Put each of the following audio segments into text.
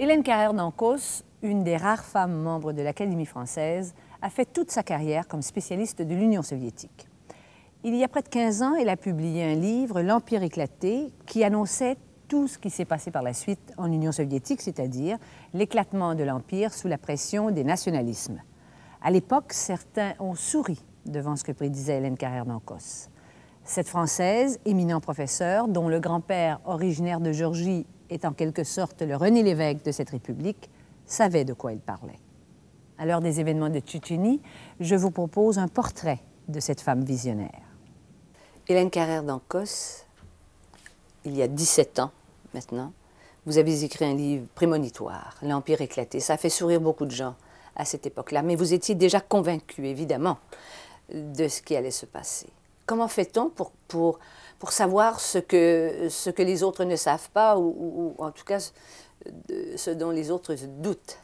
Hélène Carrère-Nancos, une des rares femmes membres de l'Académie française, a fait toute sa carrière comme spécialiste de l'Union soviétique. Il y a près de 15 ans, elle a publié un livre, L'Empire éclaté, qui annonçait tout ce qui s'est passé par la suite en Union soviétique, c'est-à-dire l'éclatement de l'Empire sous la pression des nationalismes. À l'époque, certains ont souri devant ce que prédisait Hélène Carrère-Nancos. Cette Française, éminent professeur, dont le grand-père, originaire de Géorgie, est en quelque sorte le René Lévesque de cette République, savait de quoi il parlait. À l'heure des événements de Tchétchénie, je vous propose un portrait de cette femme visionnaire. Hélène Carrère d'Ancos, il y a 17 ans maintenant, vous avez écrit un livre prémonitoire, L'Empire éclaté. Ça a fait sourire beaucoup de gens à cette époque-là, mais vous étiez déjà convaincu, évidemment, de ce qui allait se passer comment fait-on pour, savoir ce que, les autres ne savent pas ou, en tout cas ce dont les autres doutent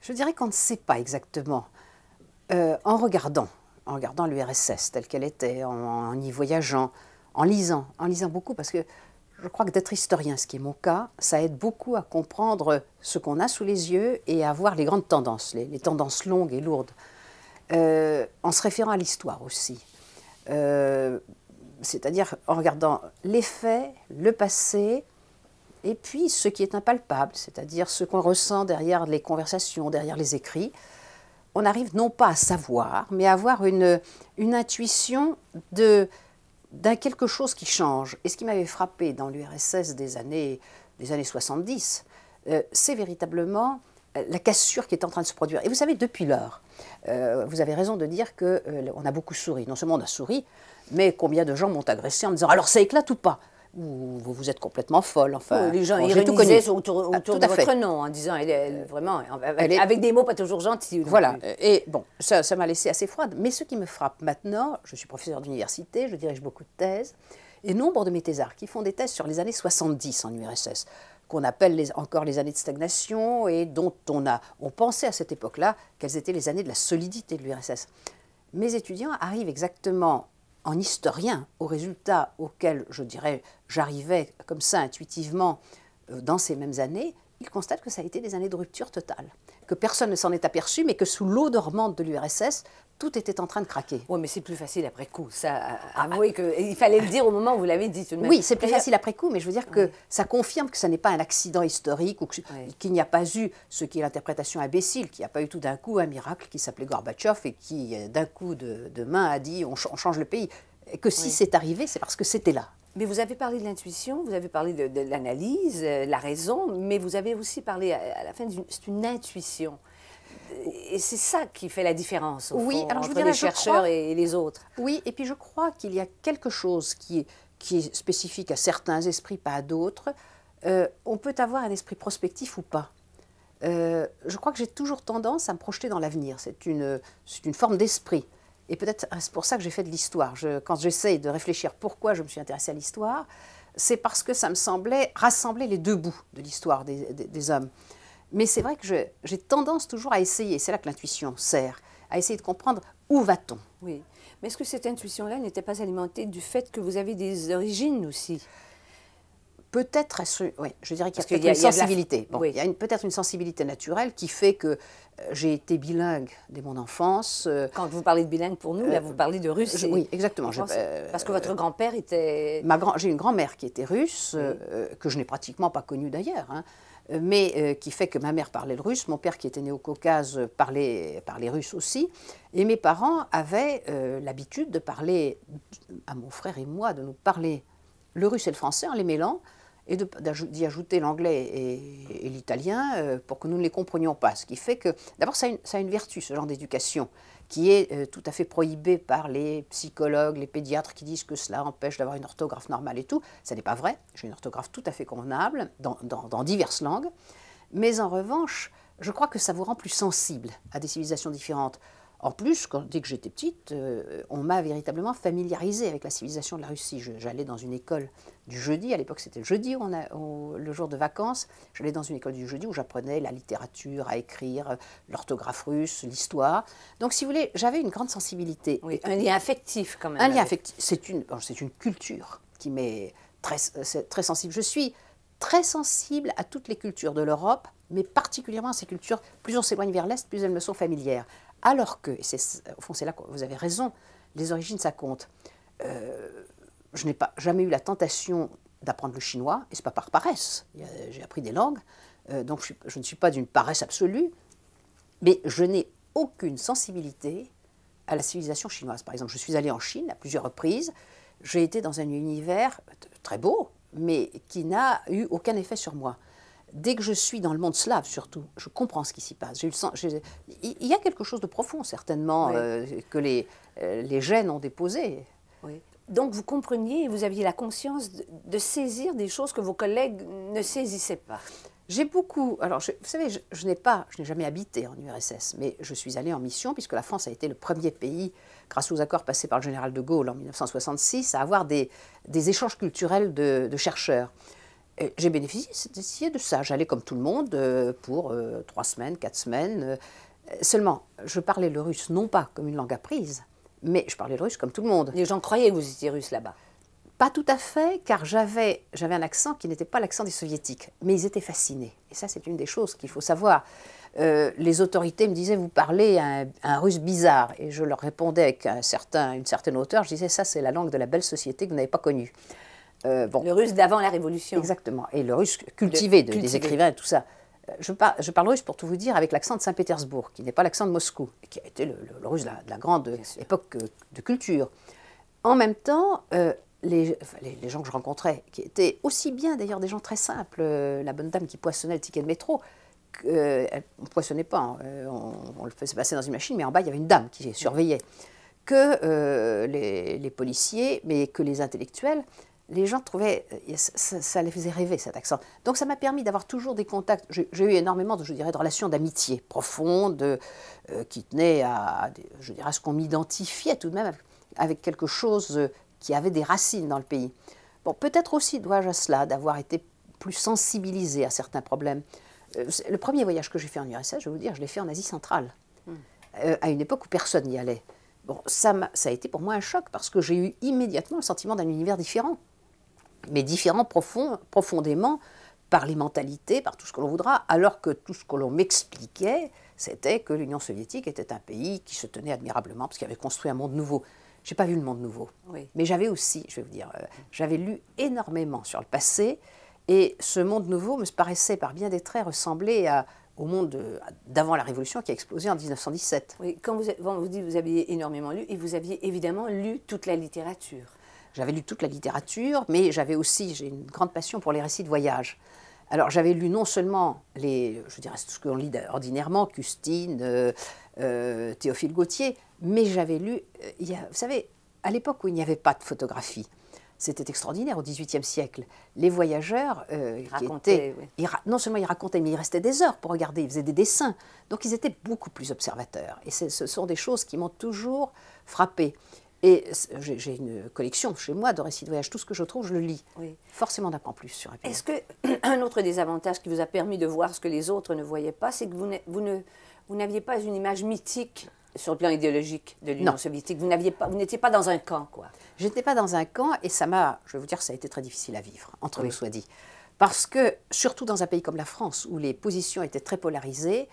Je dirais qu'on ne sait pas exactement. Euh, en regardant, en regardant l'URSS telle qu'elle était, en, y voyageant, en lisant, en lisant beaucoup, parce que je crois que d'être historien, ce qui est mon cas, ça aide beaucoup à comprendre ce qu'on a sous les yeux et à voir les grandes tendances, les, tendances longues et lourdes, euh, en se référant à l'histoire aussi. Euh, c'est-à-dire en regardant les faits, le passé, et puis ce qui est impalpable, c'est-à-dire ce qu'on ressent derrière les conversations, derrière les écrits. On arrive non pas à savoir, mais à avoir une, intuition de d'un quelque chose qui change. Et ce qui m'avait frappé dans l'URSS des années, des années 70, euh, c'est véritablement la cassure qui est en train de se produire. Et vous savez, depuis lors, euh, vous avez raison de dire qu'on euh, a beaucoup souri. Non seulement on a souri, mais combien de gens m'ont agressé en disant alors ça éclate ou pas ou vous êtes complètement folle, enfin. les gens bon, ironisaient autour, ah, autour de votre nom, en disant, elle, euh, vraiment, avec, des mots pas toujours gentils. Voilà, et bon, ça m'a laissé assez froide. Mais ce qui me frappe maintenant, je suis professeur d'université, je dirige beaucoup de thèses, et nombre de mes thésards qui font des thèses sur les années 70 en URSS qu'on appelle encore les années de stagnation et dont on, a, on pensait à cette époque-là qu'elles étaient les années de la solidité de l'URSS. Mes étudiants arrivent exactement en historien au résultat auquel je dirais j'arrivais comme ça intuitivement euh, dans ces mêmes années, ils constatent que ça a été des années de rupture totale que personne ne s'en est aperçu, mais que sous l'eau dormante de l'URSS, tout était en train de craquer. Oui, mais c'est plus facile après coup. Ça, ah, ah. il fallait le dire au moment où vous l'avez dit. Oui, c'est plus facile après coup, mais je veux dire que ça confirme que ça n'est pas un accident historique ou qu'il n'y a pas eu ce qui est l'interprétation imbécile, qu'il n'y a pas eu tout d'un coup un miracle qui s'appelait Gorbatchev et qui euh, d'un coup de, main a dit on, change le pays. Et que si c'est arrivé, c'est parce que c'était là. Mais vous avez parlé de l'intuition, vous avez parlé de, l'analyse, euh, la raison, mais vous avez aussi parlé à, la fin, c'est une intuition. Et c'est ça qui fait la différence au alors entre les chercheurs et les autres. Oui, et puis je crois qu'il y a quelque chose qui est, spécifique à certains esprits, pas à d'autres. Euh, on peut avoir un esprit prospectif ou pas. Euh, je crois que j'ai toujours tendance à me projeter dans l'avenir. C'est une, une forme d'esprit. Et peut-être euh, c'est pour ça que j'ai fait de l'histoire. quand j'essaie de réfléchir pourquoi je me suis intéressée à l'histoire, c'est parce que ça me semblait rassembler les deux bouts de l'histoire des, hommes. Mais c'est vrai que j'ai tendance toujours à essayer, c'est là que l'intuition sert, à essayer de comprendre où va-t-on. Oui. Mais est-ce que cette intuition-là n'était pas alimentée du fait que vous avez des origines aussi peut-être oui, je dirais qu'il y a, une sensibilité. Bon, Il y a peut-être une sensibilité naturelle qui fait que euh, j'ai été bilingue dès mon enfance. Euh, Quand vous parlez de bilingue pour nous, là euh, vous parlez de russe. oui, exactement. parce que votre grand-père était. Ma grand, j'ai une grand-mère qui était russe, que je n'ai pratiquement pas connue d'ailleurs. Hein, mais qui fait que ma mère parlait le russe, mon père qui était né au Caucase parlait, parlait russe aussi, et mes parents avaient l'habitude de parler, à mon frère et moi, de nous parler le russe et le français en les mêlant, et d'y ajouter l'anglais et, l'italien euh, pour que nous ne les comprenions pas. Ce qui fait que, d'abord, ça, a une vertu, ce genre d'éducation, qui est euh, tout à fait prohibée par les psychologues, les pédiatres qui disent que cela empêche d'avoir une orthographe normale et tout. Ça n'est pas vrai, j'ai une orthographe tout à fait convenable dans, diverses langues. Mais en revanche, je crois que ça vous rend plus sensible à des civilisations différentes. En plus, dès que j'étais petite, euh, on m'a véritablement familiarisée avec la civilisation de la Russie. J'allais dans une école du jeudi, à l'époque c'était le jeudi, on le jour de vacances, j'allais dans une école du jeudi où j'apprenais la littérature, à écrire, l'orthographe russe, l'histoire. Donc si vous voulez, j'avais une grande sensibilité. un lien affectif quand même. Un lien affectif, c'est une, une culture qui m'est très, très sensible. Je suis très sensible à toutes les cultures de l'Europe, mais particulièrement à ces cultures. Plus on s'éloigne vers l'Est, plus elles me sont familières. Alors que, au fond, c'est là que vous avez raison, les origines, ça compte. Euh, je n'ai jamais eu la tentation d'apprendre le chinois, et ce n'est pas par paresse. J'ai appris des langues, euh, donc je, je, ne suis pas d'une paresse absolue, mais je n'ai aucune sensibilité à la civilisation chinoise. Par exemple, je suis allé en Chine à plusieurs reprises, j'ai été dans un univers très beau, mais qui n'a eu aucun effet sur moi dès que je suis dans le monde slave surtout, je comprends ce qui s'y passe. Le sens, il y a quelque chose de profond, certainement, euh, que les, euh, les gènes ont déposé. Donc vous compreniez et vous aviez la conscience de, saisir des choses que vos collègues ne saisissaient pas. J'ai beaucoup. Alors, vous savez, je, n'ai pas, je n'ai jamais habité en URSS, mais je suis allée en mission puisque la France a été le premier pays, grâce aux accords passés par le général de Gaulle en 1966, à avoir des, des échanges culturels de, de chercheurs j'ai bénéficié de ça. J'allais comme tout le monde euh, pour euh, trois semaines, quatre semaines. Euh, seulement, je parlais le russe non pas comme une langue apprise, mais je parlais le russe comme tout le monde. Les gens croyaient que vous étiez russe là-bas. Pas tout à fait, car j'avais un accent qui n'était pas l'accent des soviétiques, mais ils étaient fascinés. Et ça, c'est une des choses qu'il faut savoir. les autorités me disaient, vous parlez un, russe bizarre. Et je leur répondais avec une certaine hauteur, je disais, ça, c'est la langue de la belle société que vous n'avez pas connue. Euh, le russe d'avant la Révolution. Exactement. Et le russe cultivé, des écrivains et tout ça. Euh, je, je, parle russe pour tout vous dire avec l'accent de Saint-Pétersbourg, qui n'est pas l'accent de Moscou, qui a été le, russe de la, grande époque euh, de culture. En même temps, les, gens que je rencontrais, qui étaient aussi bien d'ailleurs des gens très simples, la bonne dame qui poissonnait le ticket de métro, on ne poissonnait pas, hein, on, le faisait passer dans une machine, mais en bas il y avait une dame qui surveillait, que les, les, policiers, mais que les intellectuels, les gens trouvaient, euh, ça, les faisait rêver cet accent. Donc ça m'a permis d'avoir toujours des contacts. J'ai eu énormément, de, je dirais, de relations d'amitié profondes euh, qui tenaient à, je dirais, à ce qu'on m'identifiait tout de même avec quelque chose euh, qui avait des racines dans le pays. Bon, peut-être aussi dois-je à cela d'avoir été plus sensibilisé à certains problèmes. le premier voyage que j'ai fait en URSS, je vais vous dire, je l'ai fait en Asie centrale, hmm. à une époque où personne n'y allait. Bon, ça a été pour moi un choc parce que j'ai eu immédiatement le sentiment d'un univers différent mais différent profond, profondément par les mentalités, par tout ce que l'on voudra, alors que tout ce que l'on m'expliquait, c'était que l'Union soviétique était un pays qui se tenait admirablement parce qu'il avait construit un monde nouveau. J'ai pas vu le monde nouveau, mais j'avais aussi, je vais vous dire, euh, j'avais lu énormément sur le passé et ce monde nouveau me paraissait par bien des traits ressembler au monde d'avant la Révolution qui a explosé en 1917. Oui, quand vous, vous dites vous aviez énormément lu, et vous aviez évidemment lu toute la littérature. J'avais lu toute la littérature, mais j'avais aussi, j'ai une grande passion pour les récits de voyage. Alors j'avais lu non seulement les, je dirais ce qu'on lit ordinairement, Custine, euh, euh, Théophile Gautier, mais j'avais lu, euh, vous savez, à l'époque où il n'y avait pas de photographie, c'était extraordinaire au XVIIIe siècle. Les voyageurs, racontaient, non seulement ils racontaient, mais ils restaient des heures pour regarder, ils faisaient des dessins. Donc ils étaient beaucoup plus observateurs. Et ce sont des choses qui m'ont toujours frappée. Et j'ai une collection chez moi de récits de voyage. Tout ce que je trouve, je le lis. Forcément, on plus sur un pays. Est-ce qu'un autre avantages qui vous a permis de voir ce que les autres ne voyaient pas, c'est que vous n'aviez vous pas une image mythique sur le plan idéologique de l'Union soviétique Vous n'aviez vous n'étiez pas dans un camp, quoi. Je n'étais pas dans un camp, et ça m'a, je vais vous dire, ça a été très difficile à vivre, entre nous soit dit, parce que surtout dans un pays comme la France, où les positions étaient très polarisées,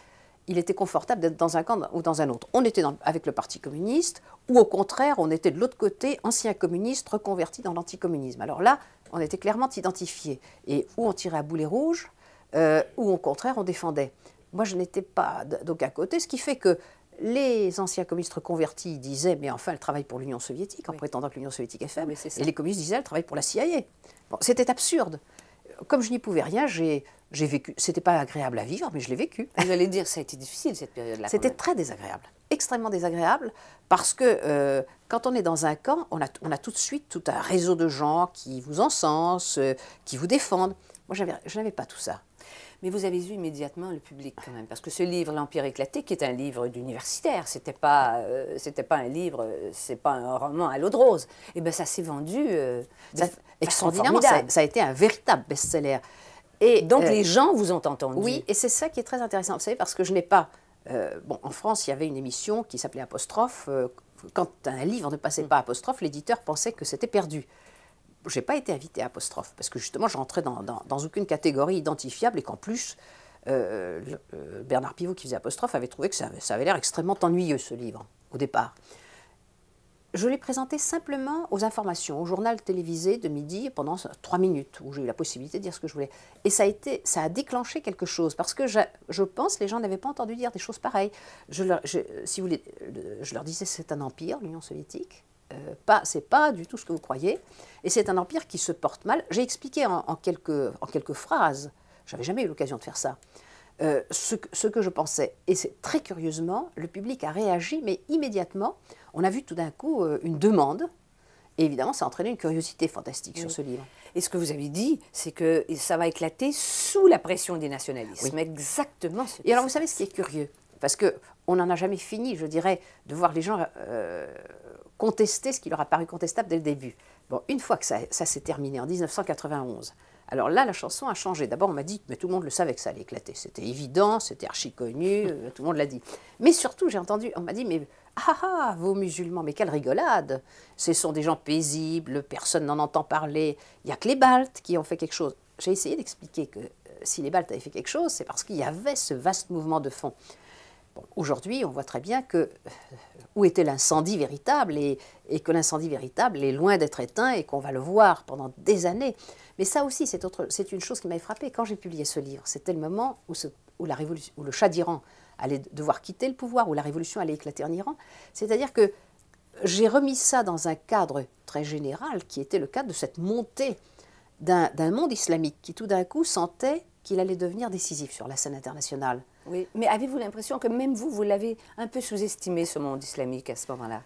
il était confortable d'être dans un camp ou dans un autre. On était avec le Parti communiste, ou au contraire, on était de l'autre côté, ancien communiste reconverti dans l'anticommunisme. Alors là, on était clairement identifiés. Et où on tirait à boulet rouge, euh, ou au contraire, on défendait. Moi, je n'étais pas d'aucun côté, ce qui fait que les anciens communistes reconvertis disaient, mais enfin, elle travaille pour l'Union soviétique, en prétendant que l'Union soviétique est faible. et les communistes disaient, elle travaille pour la CIA. C'était absurde comme je n'y pouvais rien, j'ai vécu. C'était pas agréable à vivre, mais je l'ai vécu. Vous allez dire, ça a été difficile cette période-là. C'était très désagréable, extrêmement désagréable, parce que euh, quand on est dans un camp, on a, tout de suite tout un réseau de gens qui vous encensent, euh, qui vous défendent. Moi, je n'avais pas tout ça. Mais vous avez eu immédiatement le public quand même, parce que ce livre, L'Empire éclaté, qui est un livre d'universitaire, c'était pas, euh, pas un livre, euh, c'est pas un roman à l'eau de rose. Et eh bien ça s'est vendu euh, extraordinairement. Ça, a été un véritable best-seller. Et donc les gens vous ont entendu. Oui, et c'est ça qui est très intéressant. Vous savez, parce que je n'ai pas. bon, en France, il y avait une émission qui s'appelait Apostrophe. quand un livre ne passait mm. pas Apostrophe, l'éditeur pensait que c'était perdu j'ai pas été invité à Apostrophe, parce que justement, je rentrais dans, dans, aucune catégorie identifiable et qu'en plus, euh, euh, Bernard Pivot, qui faisait Apostrophe, avait trouvé que ça, avait l'air extrêmement ennuyeux, ce livre, au départ. Je l'ai présenté simplement aux informations, au journal télévisé de midi pendant trois minutes, où j'ai eu la possibilité de dire ce que je voulais. Et ça a, été, ça a déclenché quelque chose, parce que je, je pense que les gens n'avaient pas entendu dire des choses pareilles. Je leur, je, si vous voulez, je leur disais c'est un empire, l'Union soviétique. Euh, pas, c'est pas du tout ce que vous croyez. Et c'est un empire qui se porte mal. J'ai expliqué en, quelques, en quelques phrases, j'avais jamais eu l'occasion de faire ça, euh, ce, que je pensais. Et c'est très curieusement, le public a réagi, mais immédiatement, on a vu tout d'un coup euh, une demande. Et évidemment, ça a entraîné une curiosité fantastique sur ce livre. Et ce que vous avez dit, c'est que ça va éclater sous la pression des nationalistes. Exactement. Et alors, vous savez ce qui est curieux parce qu'on n'en a jamais fini, je dirais, de voir les gens euh, contester ce qui leur a paru contestable dès le début. Bon, une fois que ça, ça s'est terminé en 1991, alors là, la chanson a changé. D'abord, on m'a dit, mais tout le monde le savait que ça allait éclater. C'était évident, c'était archi connu, euh, tout le monde l'a dit. Mais surtout, j'ai entendu, on m'a dit, mais ah, ah ah, vos musulmans, mais quelle rigolade Ce sont des gens paisibles, personne n'en entend parler. Il n'y a que les Baltes qui ont fait quelque chose. J'ai essayé d'expliquer que euh, si les Baltes avaient fait quelque chose, c'est parce qu'il y avait ce vaste mouvement de fond. Aujourd'hui, on voit très bien que euh, où était l'incendie véritable et, que l'incendie véritable est loin d'être éteint et qu'on va le voir pendant des années. Mais ça aussi, c'est une chose qui m'a frappée. Quand j'ai publié ce livre, c'était le moment où, le chat d'Iran allait devoir quitter le pouvoir, où la révolution allait éclater en Iran. C'est-à-dire que j'ai remis ça dans un cadre très général qui était le cadre de cette montée d'un monde islamique qui tout d'un coup sentait qu'il allait devenir décisif sur la scène internationale. Oui, mais avez-vous l'impression que même vous, vous l'avez un peu sous-estimé, ce monde islamique, à ce moment-là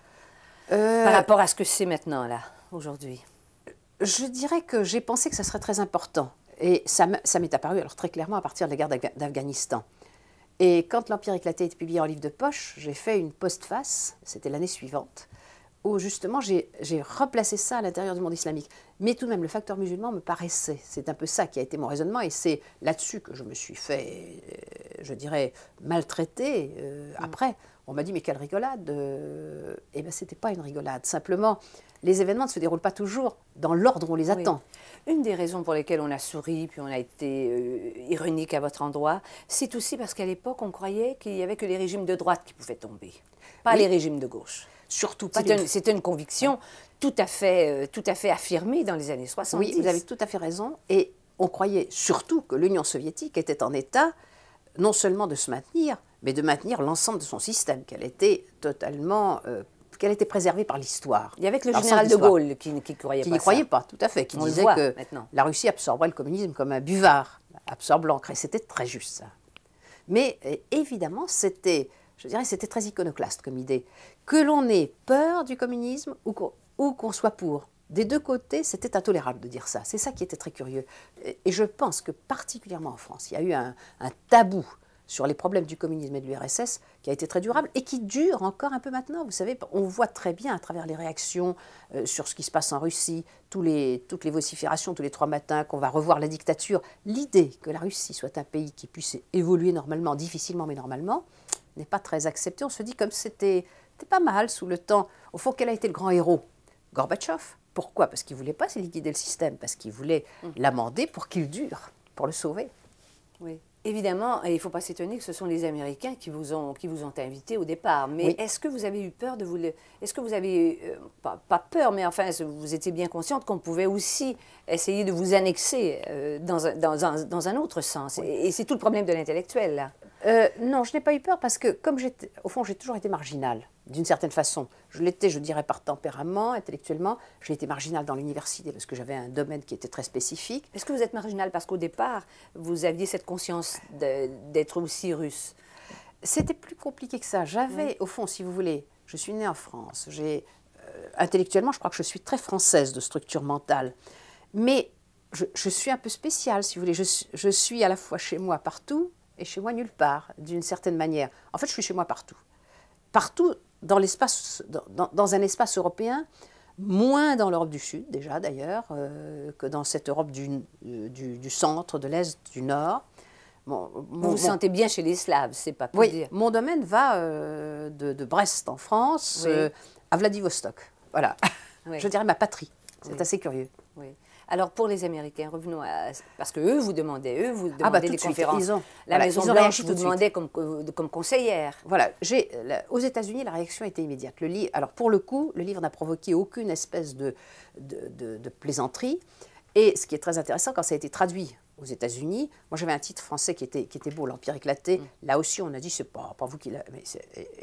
euh, Par rapport à ce que c'est maintenant, là, aujourd'hui Je dirais que j'ai pensé que ça serait très important. Et ça m'est apparu alors très clairement à partir de la guerre d'Afghanistan. Et quand L'Empire éclaté est publié en livre de poche, j'ai fait une postface, c'était l'année suivante, où justement j'ai replacé ça à l'intérieur du monde islamique. Mais tout de même, le facteur musulman me paraissait. C'est un peu ça qui a été mon raisonnement et c'est là-dessus que je me suis fait, euh, je dirais, maltraiter euh, mm. après. On m'a dit, mais quelle rigolade euh. Eh bien, ce n'était pas une rigolade. Simplement, les événements ne se déroulent pas toujours dans l'ordre où on les attend. Une des raisons pour lesquelles on a souri, puis on a été euh, ironique à votre endroit, c'est aussi parce qu'à l'époque, on croyait qu'il n'y avait que les régimes de droite qui pouvaient tomber, pas les régimes de gauche. Surtout C'était une, conviction tout, à fait, euh, tout à fait affirmée dans les années 60. Oui, vous avez tout à fait raison. Et on croyait surtout que l'Union soviétique était en état non seulement de se maintenir, mais de maintenir l'ensemble de son système, qu'elle était totalement euh, qu'elle était préservée par l'histoire. Il y avait le général de Gaulle qui, qui croyait pas. Qui n'y croyait pas, tout à fait, qui disait que la Russie absorberait le communisme comme un buvard, absorbe l'encre. Et c'était très juste, ça. Mais eh, évidemment, c'était, je dirais, c'était très iconoclaste comme idée. Que l'on ait peur du communisme ou qu'on, soit pour. Des deux côtés, c'était intolérable de dire ça. C'est ça qui était très curieux. Et je pense que particulièrement en France, il y a eu un, un tabou sur les problèmes du communisme et de l'URSS, qui a été très durable et qui dure encore un peu maintenant. Vous savez, on voit très bien à travers les réactions euh, sur ce qui se passe en Russie, toutes les vociférations tous les trois matins, qu'on va revoir la dictature, l'idée que la Russie soit un pays qui puisse évoluer normalement, difficilement mais normalement, n'est pas très acceptée. On se dit comme c'était pas mal sous le temps. Au fond, quel a été le grand héros Gorbatchev. Pourquoi Parce qu'il ne voulait pas liquider le système, parce qu'il voulait hum. l'amender pour qu'il dure, pour le sauver. Oui. Évidemment, il ne faut pas s'étonner que ce sont les Américains qui vous ont, qui vous ont invité au départ. Mais est-ce que vous avez eu peur de vous... Le... Est-ce que vous avez... Euh, pas, peur, mais enfin, vous étiez bien consciente qu'on pouvait aussi essayer de vous annexer euh, dans, un, autre sens. Et, et c'est tout le problème de l'intellectuel, là. Euh, non, je n'ai pas eu peur parce que, comme j'étais, au fond, j'ai toujours été marginale, d'une certaine façon. Je l'étais, je dirais, par tempérament, intellectuellement. J'ai été marginale dans l'université parce que j'avais un domaine qui était très spécifique. Est-ce que vous êtes marginale parce qu'au départ, vous aviez cette conscience d'être aussi russe C'était plus compliqué que ça. J'avais, au fond, si vous voulez, je suis née en France. Euh, intellectuellement, je crois que je suis très française de structure mentale. Mais je, suis un peu spéciale, si vous voulez. je, suis à la fois chez moi partout, et chez moi nulle part, d'une certaine manière. En fait, je suis chez moi partout. Partout dans, l'espace, dans, un espace européen, moins dans l'Europe du Sud, déjà d'ailleurs, euh, que dans cette Europe euh, du, centre, de l'Est, du Nord. Bon, vous vous sentez bien chez les Slaves, c'est pas pour oui, Mon domaine va euh, de, Brest en France à Vladivostok. Voilà. Je dirais ma patrie. C'est assez curieux. Oui. Alors pour les Américains, revenons à parce que eux vous demandaient, eux vous ah, bah, demandez des la Maison Blanche vous demandait euh, comme, conseillère. Voilà, j'ai aux États-Unis la réaction était immédiate. Le livre, alors pour le coup, le livre n'a provoqué aucune espèce de, de, plaisanterie. Et ce qui est très intéressant, quand ça a été traduit aux États-Unis. Moi, j'avais un titre français qui était, qui était beau, L'Empire éclaté. Mm. Là aussi, on a dit, c'est pas, pas vous qui l'avez.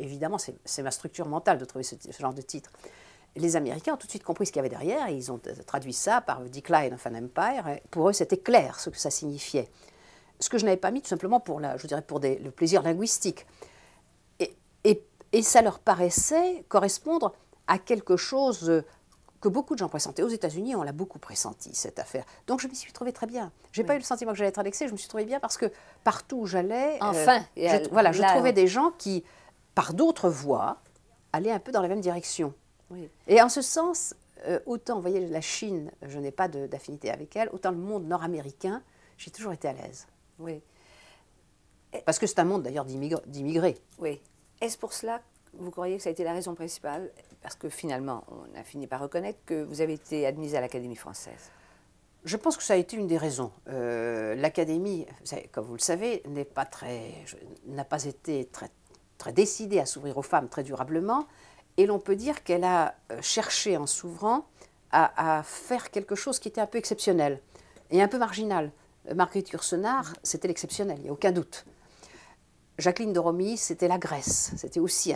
Évidemment, c'est ma structure mentale de trouver ce genre de titre les Américains ont tout de suite compris ce qu'il y avait derrière et ils ont traduit ça par Decline of an Empire. Pour eux, c'était clair ce que ça signifiait. Ce que je n'avais pas mis tout simplement pour, la, je dirais pour le plaisir linguistique. Et, ça leur paraissait correspondre à quelque chose euh, que beaucoup de gens pressentaient. Aux États-Unis, on l'a beaucoup pressenti, cette affaire. Donc je m'y suis trouvée très bien. Je n'ai pas eu le sentiment que j'allais être annexée, je me suis trouvée bien parce que partout où j'allais, euh, enfin, voilà, je trouvais des gens qui, par d'autres voies, allaient un peu dans la même direction. Et en ce sens, euh, autant, vous voyez, la Chine, je n'ai pas d'affinité avec elle, autant le monde nord-américain, j'ai toujours été à l'aise. Oui. Parce que c'est un monde d'ailleurs d'immigrés. Oui. Est-ce pour cela, vous croyez que ça a été la raison principale Parce que finalement, on a fini par reconnaître que vous avez été admise à l'Académie française. Je pense que ça a été une des raisons. Euh, L'Académie, comme vous le savez, n'a pas, été très, très décidée à s'ouvrir aux femmes très durablement. Et l'on peut dire qu'elle a euh, cherché en s'ouvrant à, faire quelque chose qui était un peu exceptionnel et un peu marginal. Euh, Marguerite Yourcenar, c'était l'exceptionnel, il n'y a aucun doute. Jacqueline de Romilly, c'était la Grèce. C'était aussi,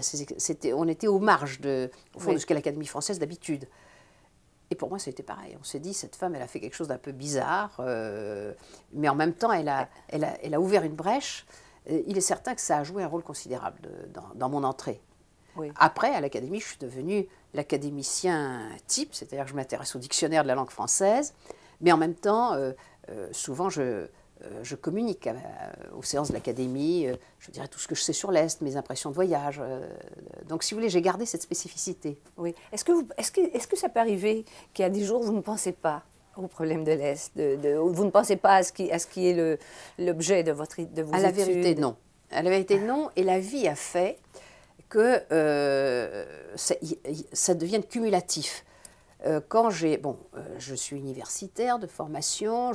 on était aux marges de, au fond de ce qu'est l'Académie française d'habitude. Et pour moi, c'était pareil. On s'est dit, cette femme, elle a fait quelque chose d'un peu bizarre, euh, mais en même temps, elle a, ouvert une brèche. il est certain que ça a joué un rôle considérable dans, mon entrée. Après, à l'académie, je suis devenu l'académicien type, c'est-à-dire que je m'intéresse au dictionnaire de la langue française, mais en même temps, euh, euh, souvent, je, euh, je communique aux séances de l'académie, je dirais tout ce que je sais sur l'Est, mes impressions de voyage. donc, si vous voulez, j'ai gardé cette spécificité. Oui. Est-ce que, est que, est que ça peut arriver qu'il y a des jours où vous ne pensez pas au problème de l'Est Vous ne pensez pas à ce qui, à ce qui est l'objet de, votre, de vos études À la vérité, non. À la vérité, non. Et la vie a fait que euh, ça devienne cumulatif. Euh, quand j'ai, bon, euh, je suis universitaire de formation,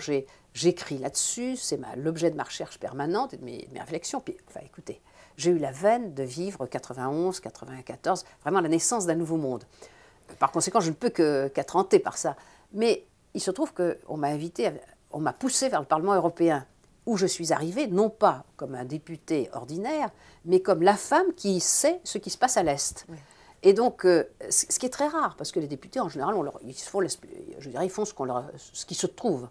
j'écris là-dessus, c'est l'objet de ma recherche permanente et de mes, réflexions. Puis, enfin, écoutez, j'ai eu la veine de vivre 91, 94, vraiment la naissance d'un nouveau monde. Par conséquent, je ne peux qu'être hanté par ça. Mais il se trouve qu'on m'a invité, on m'a poussé vers le Parlement européen où je suis arrivée, non pas comme un député ordinaire, mais comme la femme qui sait ce qui se passe à l'Est. Et donc, euh, ce qui est très rare, parce que les députés, en général, ils, font, je dirais, ils font ce, qu'on leur, ce qui se trouve.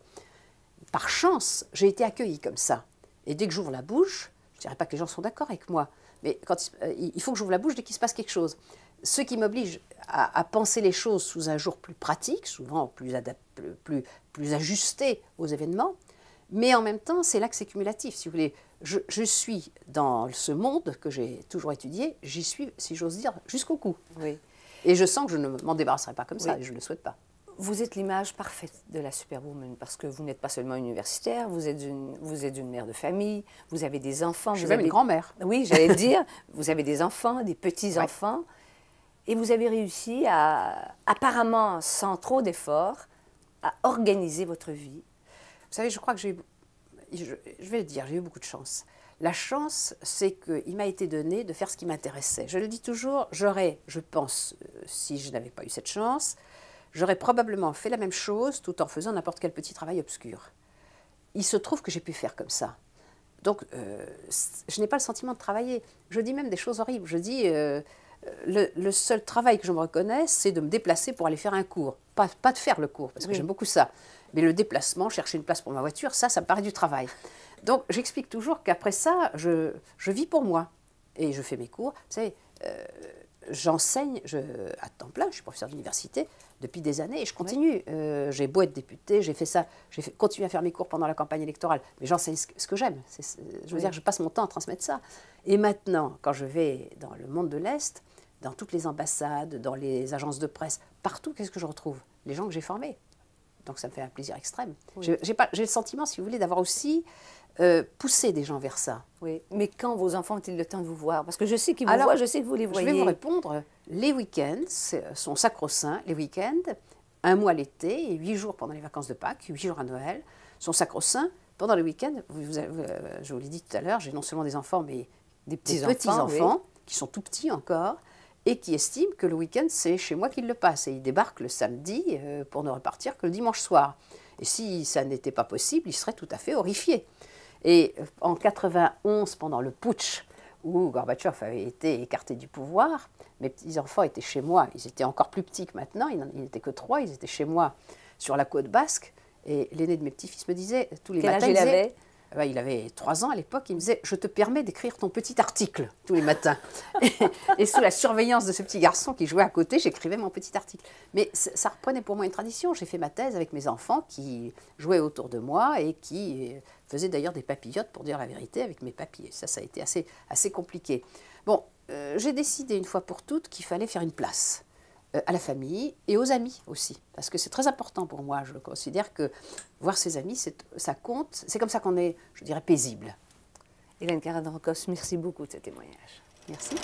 Par chance, j'ai été accueillie comme ça. Et dès que j'ouvre la bouche, je ne dirais pas que les gens sont d'accord avec moi, mais quand euh, il, faut que j'ouvre la bouche dès qu'il se passe quelque chose. Ce qui m'oblige à, penser les choses sous un jour plus pratique, souvent plus, plus, plus ajusté aux événements, mais en même temps, c'est là que c'est cumulatif. Si vous voulez, je, suis dans ce monde que j'ai toujours étudié, j'y suis, si j'ose dire, jusqu'au cou. Oui. Et je sens que je ne m'en débarrasserai pas comme ça, et je ne le souhaite pas. Vous êtes l'image parfaite de la superwoman parce que vous n'êtes pas seulement universitaire, vous êtes une, vous êtes une mère de famille, vous avez des enfants. Je suis même une grand-mère. Oui, j'allais dire, vous avez des enfants, des petits-enfants, et vous avez réussi à, apparemment sans trop d'efforts, à organiser votre vie vous savez, je crois que j'ai je, je, vais le dire, j'ai eu beaucoup de chance. La chance, c'est qu'il m'a été donné de faire ce qui m'intéressait. Je le dis toujours, j'aurais, je pense, euh, si je n'avais pas eu cette chance, j'aurais probablement fait la même chose tout en faisant n'importe quel petit travail obscur. Il se trouve que j'ai pu faire comme ça. Donc, euh, je n'ai pas le sentiment de travailler. Je dis même des choses horribles. Je dis, euh, le, seul travail que je me reconnais, c'est de me déplacer pour aller faire un cours. Pas, de faire le cours, parce que j'aime beaucoup ça. Mais le déplacement, chercher une place pour ma voiture, ça, ça me paraît du travail. Donc j'explique toujours qu'après ça, je, vis pour moi. Et je fais mes cours. Vous savez, euh, j'enseigne à temps plein, je suis professeur d'université, depuis des années et je continue. Euh, j'ai beau être député, j'ai fait ça, j'ai continué à faire mes cours pendant la campagne électorale, mais j'en sais ce que j'aime. Je veux dire, je passe mon temps à transmettre ça. Et maintenant, quand je vais dans le monde de l'Est, dans toutes les ambassades, dans les agences de presse, partout, qu'est-ce que je retrouve Les gens que j'ai formés. Donc ça me fait un plaisir extrême. J'ai le sentiment, si vous voulez, d'avoir aussi euh, pousser des gens vers ça. mais quand vos enfants ont-ils le temps de vous voir Parce que je sais qu'ils vous voient, je sais que vous les voyez. Je vais vous répondre. Les week-ends euh, sont sacro-saints, les week-ends, un mois l'été et huit jours pendant les vacances de Pâques, huit jours à Noël, sont sacro-saints. Pendant les week-ends, euh, je vous l'ai dit tout à l'heure, j'ai non seulement des enfants, mais des petits-enfants qui sont tout petits encore et qui estiment que le week-end, c'est chez moi qu'ils le passent. Et ils débarquent le samedi pour ne repartir que le dimanche soir. Et si ça n'était pas possible, ils seraient tout à fait horrifiés. Et en 91, pendant le putsch, où Gorbatchev avait été écarté du pouvoir, mes petits-enfants étaient chez moi. Ils étaient encore plus petits que maintenant, ils n'étaient que trois, ils étaient chez moi sur la côte basque. Et l'aîné de mes petits-fils me disait tous les matins, il avait ah bah, il avait trois ans à l'époque, il me disait Je te permets d'écrire ton petit article tous les matins. et, sous la surveillance de ce petit garçon qui jouait à côté, j'écrivais mon petit article. Mais ça reprenait pour moi une tradition. J'ai fait ma thèse avec mes enfants qui jouaient autour de moi et qui euh, faisaient d'ailleurs des papillotes, pour dire la vérité, avec mes papiers. Ça, ça a été assez, compliqué. Bon, euh, j'ai décidé une fois pour toutes qu'il fallait faire une place. Euh, à la famille et aux amis aussi, parce que c'est très important pour moi. Je considère que voir ses amis, ça compte. C'est comme ça qu'on est, je dirais, paisible. Hélène Karadrokos, merci beaucoup de ce témoignage. Merci.